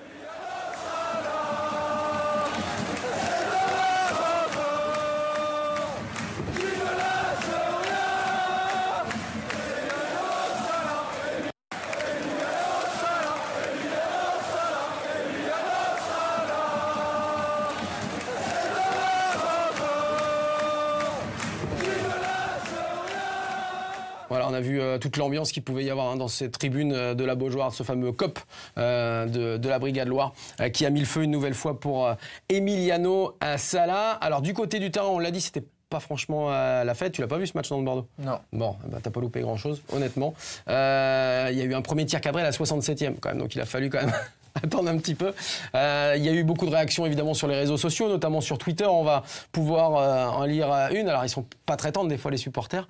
A: l'ambiance qu'il pouvait y avoir hein, dans ces tribunes euh, de la Beaujoire, ce fameux COP euh, de, la Brigade Loire, euh, qui a mis le feu une nouvelle fois pour Emiliano Salah Alors du côté du terrain, on l'a dit, c'était pas franchement la fête. Tu l'as pas vu ce match dans le Bordeaux Non. Bon, eh ben, t'as pas loupé grand chose, honnêtement. Il y a eu un premier tir cadré à la 67e quand même, donc il a fallu quand même attendre un petit peu. Euh, il y a eu beaucoup de réactions évidemment sur les réseaux sociaux, notamment sur Twitter. On va pouvoir euh, en lire euh, une. Alors ils sont pas très tendres des fois les supporters.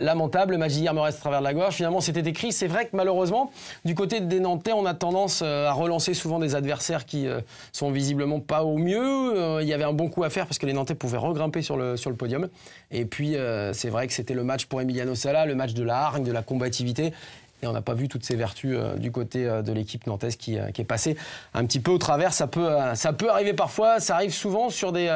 A: lamentable, le match me reste à travers de la gorge. Finalement c'était écrit. C'est vrai que malheureusement du côté des Nantais on a tendance à relancer souvent des adversaires qui sont visiblement pas au mieux. Il y avait un bon coup à faire parce que les Nantais pouvaient regrimper sur le, sur le podium. Et puis c'est vrai que c'était le match pour Emiliano Sala, le match de la hargne, de la combativité. Et on n'a pas vu toutes ces vertus euh, du côté euh, de l'équipe nantaise euh, qui, est passée un petit peu au travers. Ça peut, ça peut arriver parfois, ça arrive souvent sur des,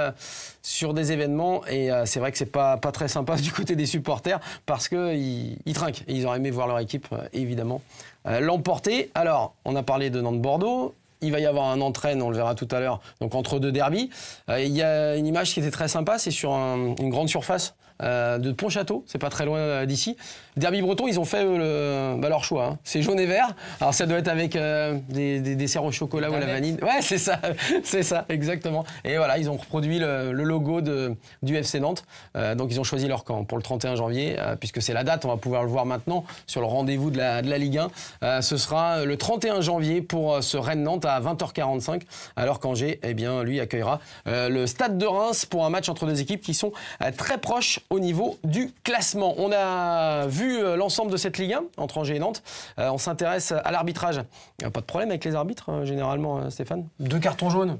A: sur des événements. Et c'est vrai que c'est pas, pas très sympa du côté des supporters parce qu'ils trinquent. Et ils auraient aimé voir leur équipe, évidemment, l'emporter. Alors, on a parlé de Nantes-Bordeaux. Il va y avoir un entraîne, on le verra tout à l'heure, donc entre deux derby. il y a une image qui était très sympa, c'est sur une grande surface de Pont Pontchâteau, c'est pas très loin d'ici. Derby Breton, ils ont fait euh, le, bah, leur choix. Hein. C'est jaune et vert. Alors ça doit être avec euh, des, des, desserts au chocolat ou à la vanille. Ouais, c'est ça, c'est ça, exactement. Et voilà, ils ont reproduit le, logo de, du FC Nantes. Euh, donc ils ont choisi leur camp pour le 31 janvier, puisque c'est la date, on va pouvoir le voir maintenant sur le rendez-vous de la, de la Ligue 1. ce sera le 31 janvier pour ce Rennes-Nantes à 20h45, alors qu'Angers, eh bien, lui accueillera le Stade de Reims pour un match entre deux équipes qui sont très proches au niveau du classement. On a vu euh, l'ensemble de cette Ligue 1 entre Angers et Nantes, euh, on s'intéresse à l'arbitrage. a euh, Pas de problème avec les arbitres,
B: généralement, Stéphane Deux cartons jaunes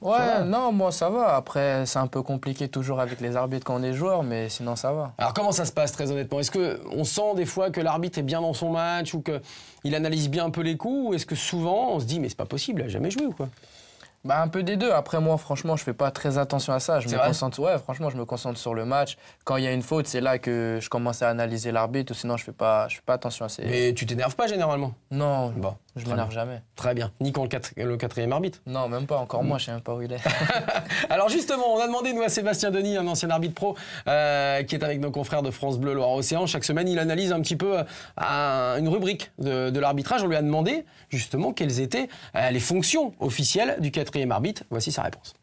B: Ouais, non, moi ça va. Après, c'est un peu compliqué toujours avec les arbitres quand on est joueur, mais sinon ça va.
A: Alors comment ça se passe très honnêtement Est-ce que sent des fois que l'arbitre est bien dans son match ou qu'il analyse bien un peu les coups ou est-ce que souvent on se dit mais c'est pas
B: possible, il a jamais joué ou quoi bah, un peu des deux. Après, moi, franchement, je fais pas très attention à ça. Je me concentre, ouais, franchement, je me concentre sur le match. Quand il y a une faute, c'est là que je commence à analyser l'arbitre, sinon, je fais pas, je fais pas attention à ça. Mais tu t'énerves pas généralement Non. Bon. Je ne m'énerve jamais. Très bien. Ni quand
A: le, quatrième arbitre Non, même pas. Encore mm. moi, je ne sais même pas où il est. Alors justement, on a demandé, nous, à Sébastien Denis, un ancien arbitre pro, euh, qui est avec nos confrères de France Bleu Loire-Océan. Chaque semaine, il analyse un petit peu euh, une rubrique de, l'arbitrage. On lui a demandé, justement, quelles étaient euh, les fonctions officielles du quatrième arbitre. Voici sa réponse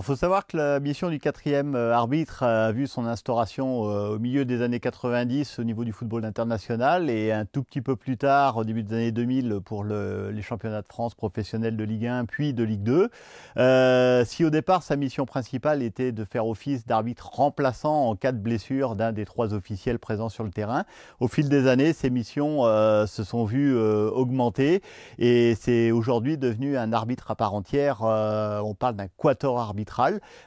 C: il faut savoir que la mission du quatrième euh, arbitre a vu son instauration euh, au milieu des années 90 au niveau du football international et un tout petit peu plus tard, au début des années 2000, pour les championnats de France professionnels de Ligue 1 puis de Ligue 2. Euh, si au départ, sa mission principale était de faire office d'arbitre remplaçant en cas de blessure d'un des trois officiels présents sur le terrain, au fil des années, ces missions se sont vues augmenter et c'est aujourd'hui devenu un arbitre à part entière. on parle d'un quator arbitre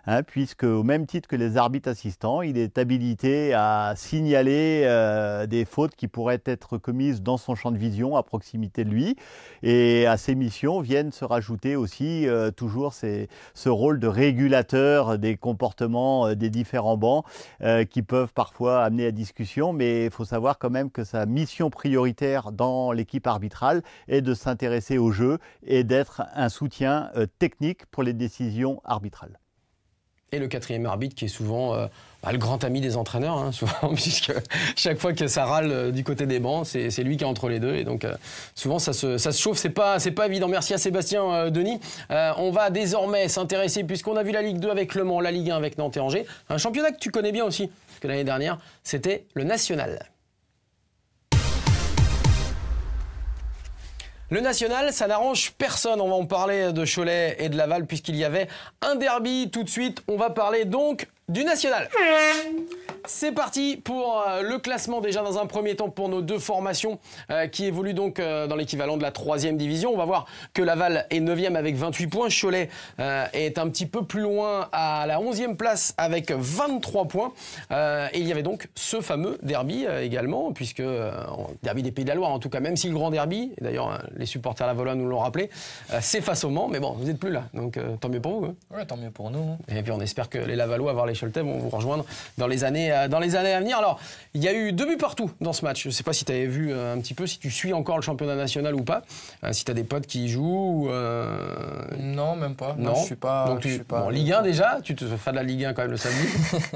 C: Hein, puisque au même titre que les arbitres assistants, il est habilité à signaler euh, des fautes qui pourraient être commises dans son champ de vision, à proximité de lui. Et à ces missions viennent se rajouter aussi euh, toujours ce rôle de régulateur des comportements euh, des différents bancs qui peuvent parfois amener à discussion, mais il faut savoir quand même que sa mission prioritaire dans l'équipe arbitrale est de s'intéresser au jeu et d'être un soutien technique pour les décisions arbitrales
A: et le quatrième arbitre qui est souvent euh, bah, le grand ami des entraîneurs, hein, souvent, puisque chaque fois que ça râle euh, du côté des bancs, c'est lui qui est entre les deux. Et donc euh, souvent ça se, chauffe, c'est pas, pas évident. Merci à Sébastien Denis. on va désormais s'intéresser, puisqu'on a vu la Ligue 2 avec Le Mans, la Ligue 1 avec Nantes et Angers, un championnat que tu connais bien aussi, que l'année dernière, c'était le National. Le national, ça n'arrange personne. On va en parler de Cholet et de Laval puisqu'il y avait un derby tout de suite. On va parler donc du national. C'est parti pour euh, le classement déjà dans un premier temps pour nos deux formations euh, qui évoluent donc euh, dans l'équivalent de la troisième division. On va voir que Laval est 9e avec 28 points. Cholet est un petit peu plus loin à la 11e place avec 23 points. et il y avait donc ce fameux derby également, puisque derby des Pays de la Loire en tout cas, même si le grand derby, d'ailleurs les supporters à la nous l'ont rappelé, c'est face au Mans, mais bon, vous n'êtes plus là, donc tant mieux pour vous. Hein.
B: Ouais, tant mieux pour nous. Hein.
A: Et puis on espère que les Lavalois vont avoir les Choletais vont vous rejoindre dans les années, euh, dans les années à venir. Alors, il y a eu deux buts partout dans ce match. Je ne sais pas si tu avais vu euh, un petit peu, si tu suis encore le championnat national ou pas, euh, si tu as des potes qui y jouent.
B: Non, même pas. Non, je suis pas. suis
A: pas... En Ligue 1 déjà, tu te fais de la Ligue 1 quand même le samedi.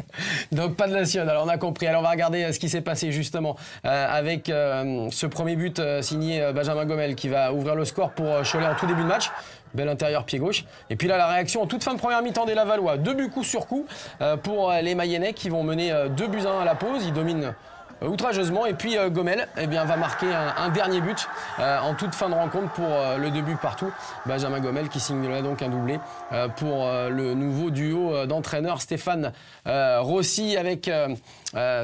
A: Donc pas de nation. Alors on a compris. Alors on va regarder ce qui s'est passé justement avec ce premier but signé Benjamin Gomel qui va ouvrir le score pour Cholet en tout début de match. Bel intérieur, pied gauche. Et puis là, la réaction en toute fin de première mi-temps des Lavallois. Deux buts coup sur coup euh, pour euh, les Mayennais qui vont mener euh, deux buts à à la pause. Ils dominent euh, outrageusement. Et puis euh, Gomel eh bien, va marquer un, dernier but euh, en toute fin de rencontre pour le début partout. Benjamin Gomel qui signe donc un doublé pour le nouveau duo d'entraîneurs Stéphane Rossi avec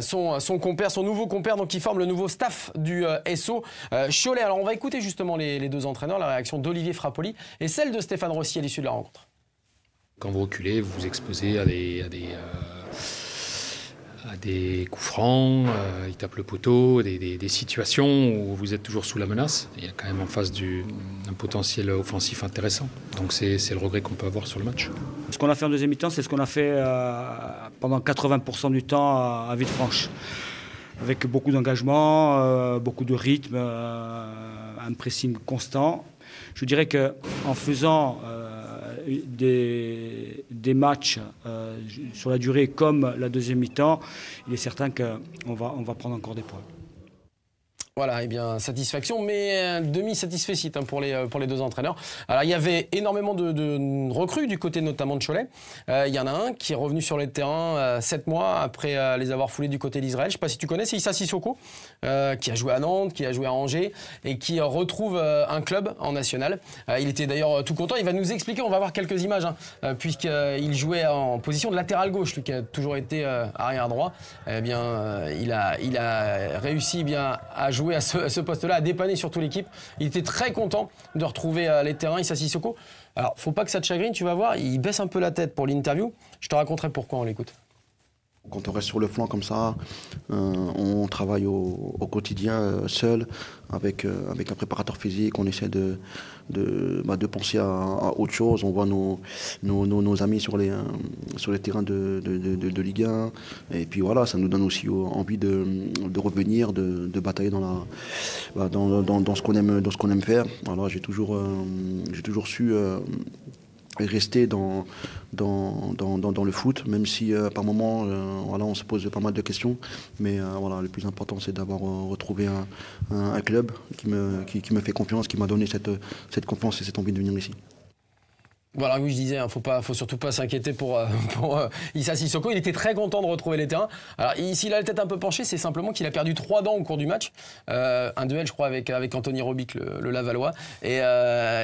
A: son, compère, son nouveau compère donc qui forme le nouveau staff du SO Cholet. Alors on va écouter justement les, deux entraîneurs, la réaction d'Olivier Frappoli et celle de Stéphane Rossi à l'issue de la rencontre. Quand vous reculez, vous vous exposez à des, des coups francs, euh, ils il tape le poteau, des, situations où vous êtes toujours sous la menace. Il y a quand même en face du, un potentiel offensif intéressant. Donc c'est le regret qu'on peut avoir sur le match.
C: Ce qu'on a fait en deuxième mi-temps, c'est ce qu'on a fait euh, pendant 80% du temps à, Villefranche. Avec beaucoup d'engagement, euh, beaucoup de rythme, un pressing constant. Je dirais qu'en faisant des, des matchs euh, sur la durée comme la deuxième mi-temps, il est certain qu'on va, on va prendre encore des points.
A: Voilà, eh bien, satisfaction, mais euh, demi satisfait hein, pour, les, euh, pour les deux entraîneurs. Alors, il y avait énormément de, recrues du côté notamment de Cholet. Euh, il y en a un qui est revenu sur les terrain sept mois après les avoir foulés du côté d'Israël. Je ne sais pas si tu connais, c'est Issa Sissoko, qui a joué à Nantes, qui a joué à Angers et qui retrouve un club en national. il était d'ailleurs tout content. Il va nous expliquer, on va voir quelques images, hein, puisqu'il jouait en position de latéral gauche, lui qui a toujours été arrière droit. Eh bien, il, a, il a réussi eh bien, à jouer à ce, poste-là, à dépanner toute l'équipe. Il était très content de retrouver euh, les terrains Issa Sissoko. Alors, faut pas que ça te chagrine, tu vas voir, il baisse un peu la tête pour l'interview. Je te raconterai pourquoi, on l'écoute.
C: Quand on reste sur le flanc comme ça, euh, on travaille au, quotidien euh, seul avec, euh, avec un préparateur physique. On essaie de, de, bah, penser à, autre chose. On voit nos, nos, amis sur les, sur les terrains de, de, Ligue 1. Et puis voilà, ça nous donne aussi envie de, revenir, de, batailler dans, la, bah, dans, ce qu'on aime, dans aime faire. Alors j'ai toujours, j'ai toujours su et rester dans, dans, dans, le foot, même si euh, par moment euh, voilà, on se pose pas mal de questions. Mais euh, voilà, le plus important, c'est d'avoir retrouvé un, club qui me, qui me fait confiance, qui m'a donné cette, cette confiance et cette envie de venir ici.
A: Voilà, oui, je disais, il hein, faut faut surtout pas s'inquiéter pour, euh, euh, Issa Sissoko. Il était très content de retrouver les terrains. Alors, s'il a la tête un peu penchée, c'est simplement qu'il a perdu trois dents au cours du match. Euh, un duel, je crois, avec, avec Anthony Robic, le, le Lavallois. Et,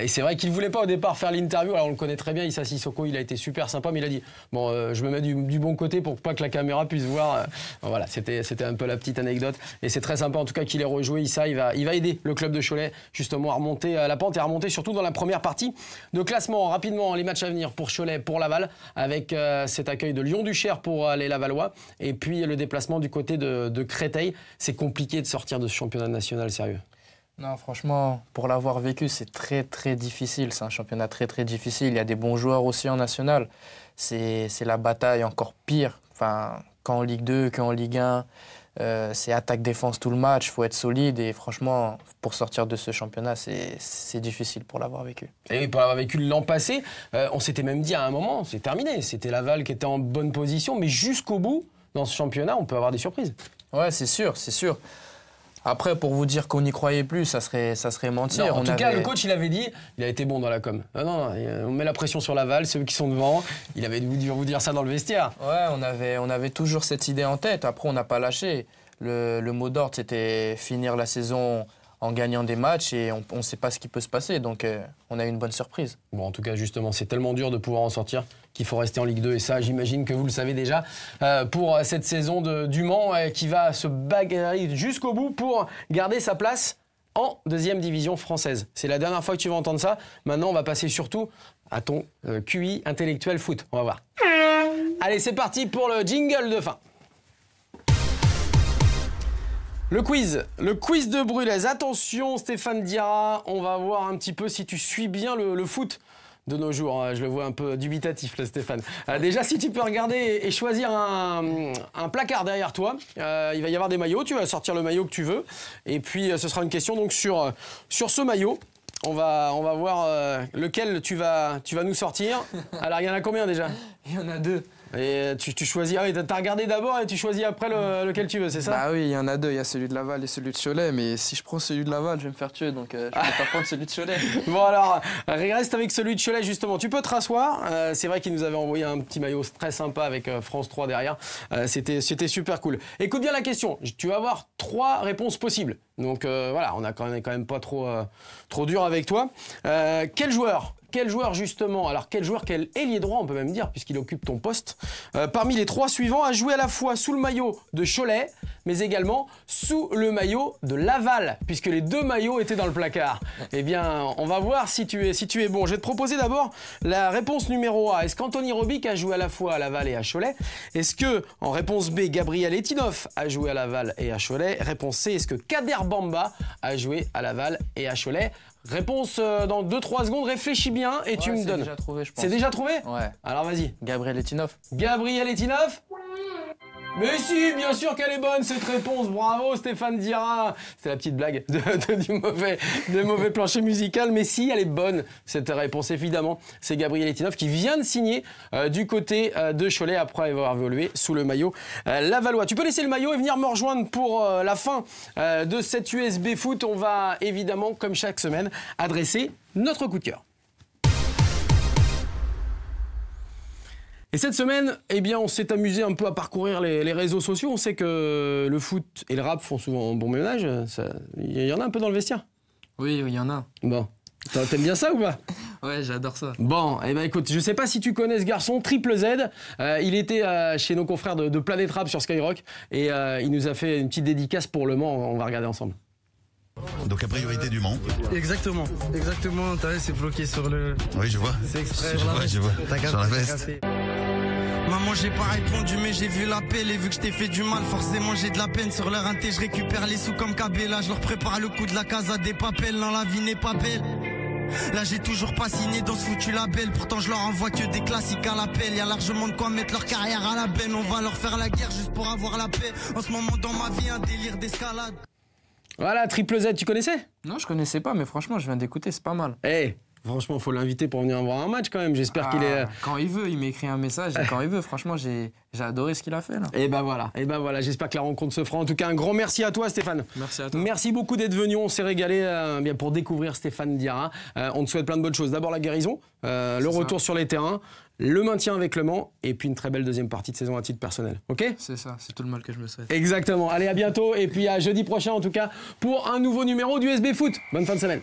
A: c'est vrai qu'il ne voulait pas au départ faire l'interview. Alors, on le connaît très bien, Issa Sissoko, il a été super sympa, mais il a dit Bon, je me mets du, bon côté pour pas que la caméra puisse voir. voilà, c'était un peu la petite anecdote. Et c'est très sympa, en tout cas, qu'il ait rejoué Issa. Il va, il va aider le club de Cholet, justement, à remonter à la pente et à remonter surtout dans la première partie de classement. Rapidement, les matchs à venir pour Cholet, pour Laval, avec euh, cet accueil de Lyon-Duchère pour euh, les Lavallois, et puis le déplacement du côté de,
B: de Créteil. C'est compliqué de sortir de ce championnat national sérieux. Non, franchement, pour l'avoir vécu, c'est très très difficile. C'est un championnat très très difficile. Il y a des bons joueurs aussi en national. C'est la bataille encore pire. Enfin, qu'en Ligue 2, qu'en Ligue 1. Euh, c'est attaque-défense tout le match, il faut être solide. Et franchement, pour sortir de ce championnat, c'est difficile pour l'avoir vécu.
A: Et pour l'avoir vécu l'an passé, euh, on s'était même dit à un moment, c'est terminé. C'était Laval qui était en bonne position, mais jusqu'au bout, dans ce championnat, on peut avoir des surprises.
B: Ouais, c'est sûr, c'est sûr. Après, pour vous dire qu'on n'y croyait plus, ça serait, ça serait mentir. en tout cas, le coach, il avait dit, il a été bon dans la com. Non, non, euh, on met la pression sur Laval, ceux qui sont devant. Il avait dû vous dire ça dans le vestiaire. Ouais, on avait, on avait toujours cette idée en tête. Après, on n'a pas lâché. le mot d'ordre, c'était finir la saison en gagnant des matchs et on ne sait pas ce qui peut se passer. Donc euh, on a eu une bonne surprise. Bon, en tout cas, justement, c'est tellement dur de pouvoir en sortir
A: qu'il faut rester en Ligue 2. Et ça, j'imagine que vous le savez déjà euh, pour cette saison de, du euh, qui va se bagarrer jusqu'au bout pour garder sa place en deuxième division française. C'est la dernière fois que tu vas entendre ça. Maintenant, on va passer surtout à ton QI intellectuel foot. On va voir. Allez, c'est parti pour le jingle de fin. Le quiz, le quiz de Brulez. Attention Stéphane Diarra, on va voir un petit peu si tu suis bien le, foot de nos jours. Hein. Je le vois un peu dubitatif, là Stéphane. Euh, déjà, si tu peux regarder et choisir un, placard derrière toi, euh, il va y avoir des maillots. Tu vas sortir le maillot que tu veux. Et puis, euh, ce sera une question donc sur, sur ce maillot. On va, on va voir lequel tu vas, tu vas nous sortir. Alors, il y en a combien
B: déjà Il y en a deux. Et euh, tu, tu choisis. Ah oui, t'as regardé d'abord et tu choisis après lequel tu veux, c'est ça Bah oui, il y en a deux. Il y a celui de Laval et celui de Cholet. Mais si je prends celui de Laval, je vais me faire tuer. Donc euh, je vais pas
A: prendre celui de Cholet. Bon, alors, reste avec celui de Cholet, justement. Tu peux te rasseoir. Euh, c'est vrai qu'il nous avait envoyé un petit maillot très sympa avec France 3 derrière. C'était super cool. Écoute bien la question. Tu vas avoir trois réponses possibles. Donc voilà, on a quand, même pas trop, trop dur avec toi. quel joueur quel joueur justement Alors quel joueur, quel ailier droit on peut même dire puisqu'il occupe ton poste euh, Parmi les trois suivants, a joué à la fois sous le maillot de Cholet, mais également sous le maillot de Laval, puisque les deux maillots étaient dans le placard. Eh bien, on va voir si tu es, si tu es bon. Je vais te proposer d'abord la réponse numéro A. Est-ce qu'Anthony Robic a joué à la fois à Laval et à Cholet Est-ce que, en réponse B, Gabriel Etinoff a joué à Laval et à Cholet Réponse C, est-ce que Kader Bamba a joué à Laval et à Cholet Réponse euh, dans 2-3 secondes, réfléchis bien et tu me donnes. C'est déjà
B: trouvé, je pense. C'est déjà
A: trouvé Ouais. Alors vas-y. Gabriel Etinoff. Gabriel Etinov mais si, bien sûr qu'elle est bonne cette réponse. Bravo Stéphane Dira. c'est la petite blague de, du mauvais, mauvais plancher musical. Mais si, elle est bonne cette réponse. Évidemment, c'est Gabriel Etinov qui vient de signer euh, du côté euh, de Cholet après avoir évolué sous le maillot euh, Tu peux laisser le maillot et venir me rejoindre pour euh, la fin de cette USB Foot. On va évidemment, comme chaque semaine, adresser notre coup de cœur. Et cette semaine, eh bien, on s'est amusé un peu à parcourir les, réseaux sociaux. On sait que le foot et le rap font souvent bon ménage. Il y en a un peu dans le vestiaire Oui, il y en a. Bon. T'aimes bien ça ou pas
B: Ouais, j'adore ça.
A: Bon, eh ben écoute, je sais pas si tu connais ce garçon, Triple Z. Euh, il était euh, chez nos confrères de, Planète Rap sur Skyrock et euh, il nous a fait une petite dédicace pour Le Mans. On va regarder ensemble.
C: Donc a priorité du Mans. Exactement, exactement. T'as vu, c'est bloqué sur le. Oui, je vois. C'est exprès. Je vois, je vois. Sur la veste.
B: Maman j'ai pas répondu mais j'ai vu l'appel et vu que je t'ai fait du mal forcément j'ai de la
C: peine sur leur inté je récupère les sous comme Cabella je leur prépare le coup de la casa des papels Non, la vie n'est pas belle Là j'ai toujours pas signé dans ce foutu label Pourtant je leur envoie que des classiques à l'appel Y'a largement de quoi mettre leur carrière à la peine On va leur faire la guerre juste pour avoir la paix En ce moment dans
B: ma vie un délire d'escalade Voilà Triple Z tu connaissais Non je connaissais pas mais franchement je
A: viens d'écouter c'est pas mal Eh Franchement, faut l'inviter pour venir voir un match quand même. J'espère qu'il est. Ah,
B: quand il veut, il m'écrit un message quand il veut. Franchement, j'ai adoré ce qu'il a fait là. Et eh ben voilà. Et eh ben voilà. J'espère que la rencontre se
A: fera. En tout cas, un grand merci à toi, Stéphane. Merci à toi. Merci beaucoup d'être venu. On s'est régalé euh, bien pour découvrir Stéphane Diarra. Euh, on te souhaite plein de bonnes choses. D'abord la guérison, euh, le retour sur les terrains, le maintien avec Le Mans et puis une très belle deuxième partie de saison à titre personnel.
B: Ok C'est ça. C'est tout le mal que je me souhaite.
A: Exactement. Allez, à bientôt et puis à jeudi prochain en tout cas pour un nouveau numéro du SB Foot. Bonne fin de semaine.